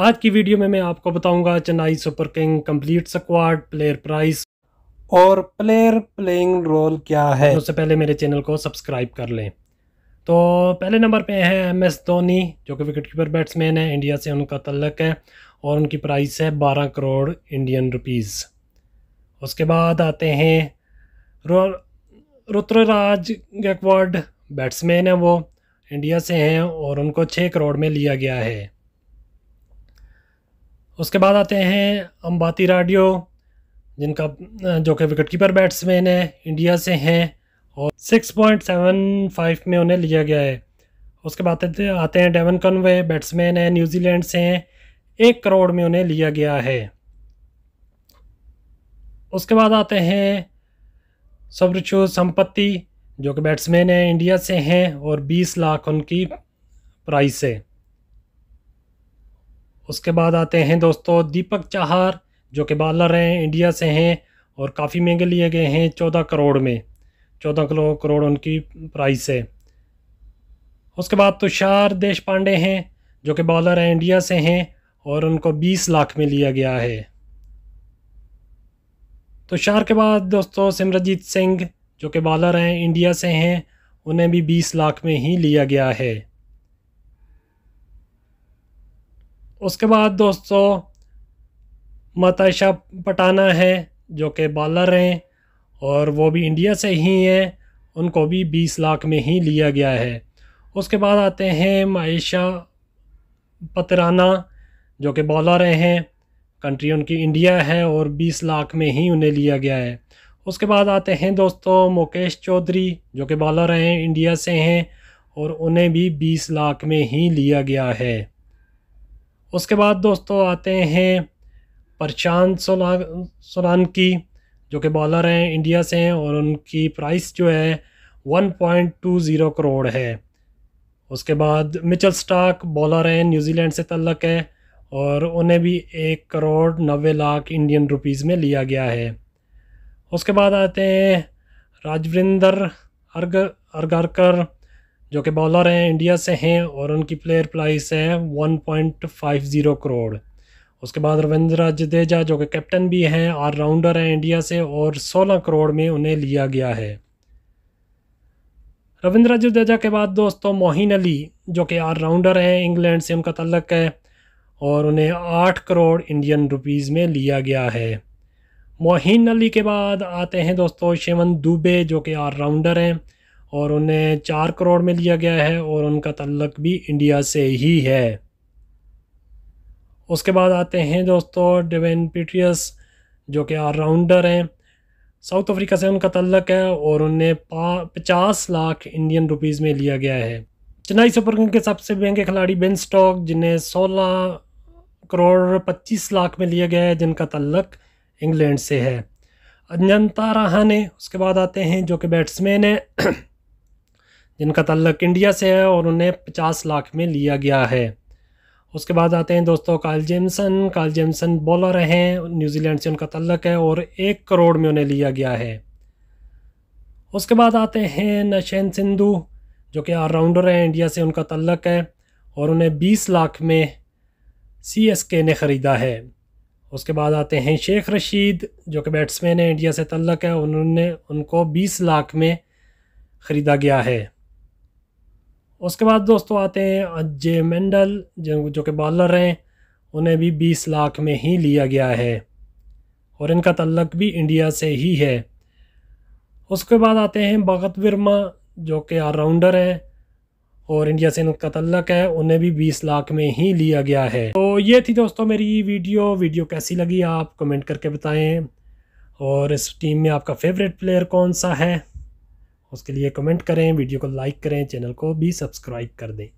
आज की वीडियो में मैं आपको बताऊंगा Chennai super king complete squad player price और प्लेयर प्लेइंग रोल क्या है तो उससे पहले मेरे चैनल को सब्सक्राइब कर लें तो पहले नंबर पे है एम एस धोनी जो कि विकेट कीपर बैट्समैन है इंडिया से उनका तल्लक है और उनकी प्राइस है बारह करोड़ इंडियन रुपीज़ उसके बाद आते हैं रुद्रराज गैकवर्ड बैट्समैन है वो इंडिया से हैं और उनको छः करोड़ में लिया गया है उसके बाद आते हैं अम्बाती राडियो जिनका जो कि विकेट कीपर बैट्समैन है इंडिया से हैं और 6.75 में उन्हें लिया गया है उसके बाद आते हैं डेवन कन्वे बैट्समैन है न्यूजीलैंड से हैं एक करोड़ में उन्हें लिया गया है उसके बाद आते हैं सबरचू संपत्ति जो कि बैट्समैन है इंडिया से हैं और 20 लाख उनकी प्राइस है उसके बाद आते हैं दोस्तों दीपक चाहर जो कि बॉलर हैं इंडिया से हैं और काफ़ी महंगे लिए गए हैं चौदह करोड़ में चौदह करोड़ उनकी प्राइस है उसके बाद तुषार देश पांडे हैं जो कि बॉलर हैं इंडिया से हैं और उनको 20 लाख में लिया गया है तुषार के बाद दोस्तों सिमरजीत सिंह जो कि बॉलर हैं इंडिया से हैं उन्हें भी 20 लाख में ही लिया गया है उसके बाद दोस्तों मताशा पटाना है जो कि बॉलर हैं और वो भी इंडिया से ही हैं उनको भी 20 लाख में ही लिया गया है उसके बाद आते हैं मायशा पतराना जो कि बॉलर हैं कंट्री उनकी इंडिया है और 20 लाख में ही उन्हें लिया गया है उसके बाद आते हैं दोस्तों मुकेश चौधरी जो कि बॉलर हैं इंडिया से हैं और उन्हें भी 20 लाख में ही लिया गया है उसके बाद दोस्तों आते हैं प्रशांत सोला सोलानकी जो कि बॉलर हैं इंडिया से हैं और उनकी प्राइस जो है 1.20 करोड़ है उसके बाद मिचल स्टाक बॉलर हैं न्यूजीलैंड से तल्लक है और उन्हें भी एक करोड़ नबे लाख इंडियन रुपीस में लिया गया है उसके बाद आते हैं राजविंदर अर्ग अर्गारकर जो कि बॉलर हैं इंडिया से हैं और उनकी प्लेयर प्राइस है one point five zero crore उसके बाद रविंद्र जडेजा जो कि कैप्टन भी हैं ऑलराउंडर हैं इंडिया से और सोलह करोड़ में उन्हें लिया गया है रविंद्र जडेजा के बाद दोस्तों मोहिन अली जो कि ऑलराउंडर हैं इंग्लैंड से उनका तल्लक है और उन्हें आठ करोड़ इंडियन रुपीज़ में लिया गया है मोहिन अली के बाद आते हैं दोस्तों शेवन दुबे जो कि ऑलराउंडर हैं और उन्हें चार करोड़ में लिया गया है और उनका तल्लक भी इंडिया से ही है उसके बाद आते हैं दोस्तों डेवेन पीट्रियस जो कि ऑलराउंडर हैं साउथ अफ्रीका से उनका तल्लक है और उन्हें पचास लाख इंडियन रुपीस में लिया गया है चेन्नई सुपर किंग के सबसे महंगे खिलाड़ी बेन स्टॉक जिन्हें 16 करोड़ 25 लाख में लिया गया है जिनका तल्लक इंग्लैंड से है अजंता रहा ने उसके बाद आते हैं जो कि बैट्समैन हैं जिनका तल्लक इंडिया से है और उन्हें पचास लाख में लिया गया है उसके बाद आते हैं दोस्तों काल जेमसन काल जेमसन बॉलर हैं न्यूजीलैंड से उनका तल्लक है और एक करोड़ में उन्हें लिया गया है उसके बाद आते हैं नशैन सिंधु जो कि ऑलराउंडर हैं इंडिया से उनका तल्लक है और उन्हें बीस लाख में सी एस के ने ख़रीदा है उसके बाद आते हैं शेख रशीद जो कि बैट्समैन है इंडिया से तल्लक है उन्होंने उनको बीस लाख में ख़रीदा गया है उसके बाद दोस्तों आते हैं अजय मेंडल जो, जो कि बॉलर हैं उन्हें भी 20 लाख में ही लिया गया है और इनका तल्लक भी इंडिया से ही है उसके बाद आते हैं भगत वर्मा जो कि ऑलराउंडर हैं और इंडिया से इनका तल्लक है उन्हें भी 20 लाख में ही लिया गया है तो ये थी दोस्तों मेरी वीडियो वीडियो कैसी लगी आप कमेंट करके बताएँ और इस टीम में आपका फेवरेट प्लेयर कौन सा है उसके लिए कमेंट करें वीडियो को लाइक करें चैनल को भी सब्सक्राइब कर दें